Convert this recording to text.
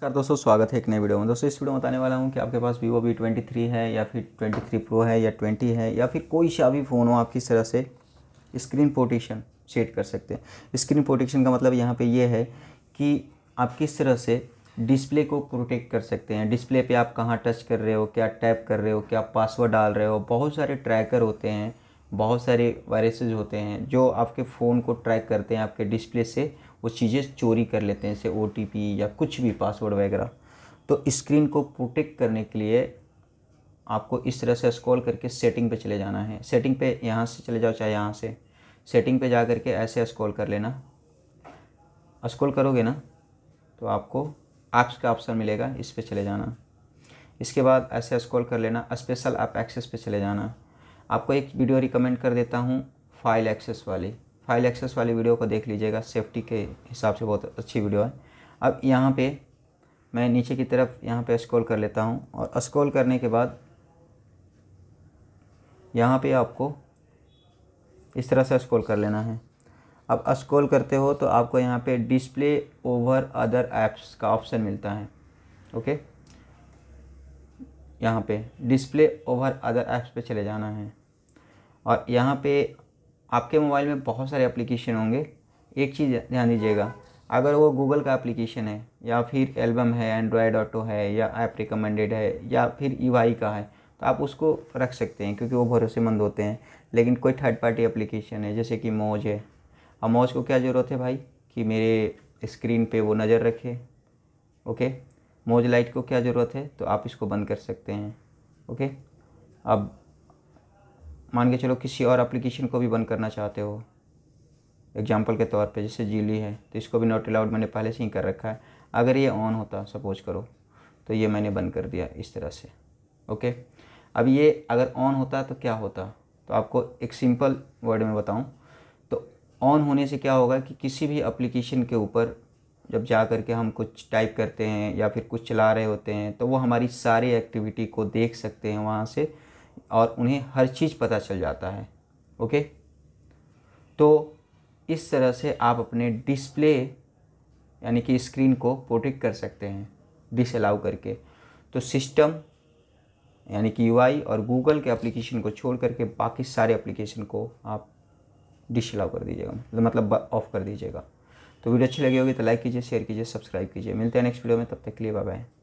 sir दोस्तों स्वागत है एक नए वीडियो में दोस्तों इस वीडियो में बताने वाला हूँ कि आपके पास वीवो वी ट्वेंटी थ्री है या फिर ट्वेंटी थ्री प्रो है या ट्वेंटी है या फिर कोई सा भी फ़ोन हो आप किस तरह से स्क्रीन प्रोटेक्शन सेट कर सकते हैं स्क्रीन प्रोटेक्शन का मतलब यहाँ पे ये है कि आप किस तरह से डिस्प्ले को प्रोटेक्ट कर सकते हैं डिस्प्ले पर आप कहाँ टच कर रहे हो क्या टैप कर रहे हो क्या पासवर्ड डाल रहे हो बहुत सारे ट्रैकर होते हैं बहुत सारे वायरसेज होते हैं जो आपके फ़ोन को ट्रैक करते हैं आपके डिस्प्ले से वो चीज़ें चोरी कर लेते हैं जैसे ओ या कुछ भी पासवर्ड वगैरह तो स्क्रीन को प्रोटेक्ट करने के लिए आपको इस तरह से स्क्रॉल करके सेटिंग पे चले जाना है सेटिंग पे यहाँ से चले जाओ चाहे यहाँ से सेटिंग पे जा करके ऐसे स्क्रॉल कर लेना स्क्रॉल करोगे ना तो आपको ऐप्स का ऑप्शन मिलेगा इस पर चले जाना इसके बाद ऐसे स्क्रॉल कर लेना स्पेशल ऐप एक्सेस पे चले जाना आपको एक वीडियो रिकमेंड कर देता हूँ फाइल एक्सेस वाली फाइल एक्सेस वाली वीडियो को देख लीजिएगा सेफ्टी के हिसाब से बहुत अच्छी वीडियो है अब यहाँ पे मैं नीचे की तरफ यहाँ पे स्क्रॉल कर लेता हूँ और स्क्रॉल करने के बाद यहाँ पे आपको इस तरह से स्क्रॉल कर लेना है अब स्क्रॉल करते हो तो आपको यहाँ पे डिस्प्ले ओवर अदर ऐप्स का ऑप्शन मिलता है ओके यहाँ पे डिस्प्ले ओवर अदर ऐप्स पे चले जाना है और यहाँ पे आपके मोबाइल में बहुत सारे एप्लीकेशन होंगे एक चीज़ ध्यान दीजिएगा अगर वो गूगल का एप्लीकेशन है या फिर एल्बम है एंड्रॉयड ऑटो है या ऐप रिकमेंडेड है या फिर ई का है तो आप उसको रख सकते हैं क्योंकि वो भरोसेमंद होते हैं लेकिन कोई थर्ड पार्टी एप्लीकेशन है जैसे कि मौज है अब मौज को क्या ज़रूरत है भाई कि मेरे स्क्रीन पे वो नज़र रखे ओके मौज लाइट को क्या ज़रूरत है तो आप इसको बंद कर सकते हैं ओके अब मान के चलो किसी और एप्लीकेशन को भी बंद करना चाहते हो एग्जाम्पल के तौर पे जैसे जीली है तो इसको भी नॉट अलाउड मैंने पहले से ही कर रखा है अगर ये ऑन होता सपोज करो तो ये मैंने बंद कर दिया इस तरह से ओके अब ये अगर ऑन होता तो क्या होता तो आपको एक सिंपल वर्ड में बताऊँ तो ऑन होने से क्या होगा कि किसी भी अप्लीकेशन के ऊपर जब जा कर के हम कुछ टाइप करते हैं या फिर कुछ चला रहे होते हैं तो वो हमारी सारी एक्टिविटी को देख सकते हैं वहाँ से और उन्हें हर चीज़ पता चल जाता है ओके तो इस तरह से आप अपने डिस्प्ले यानी कि स्क्रीन को प्रोटेक्ट कर सकते हैं डिसअलाउ करके तो सिस्टम यानी कि यूआई और गूगल के एप्लीकेशन को छोड़ करके बाकी सारे एप्लीकेशन को आप डिसअलाउ कर दीजिएगा मतलब ऑफ मतलब कर दीजिएगा तो वीडियो अच्छी लगी होगी तो लाइक कीजिए शेयर कीजिए सब्सक्राइब कीजिए मिलते हैं नेक्स्ट वीडियो में तब तक के लिए बाय बाय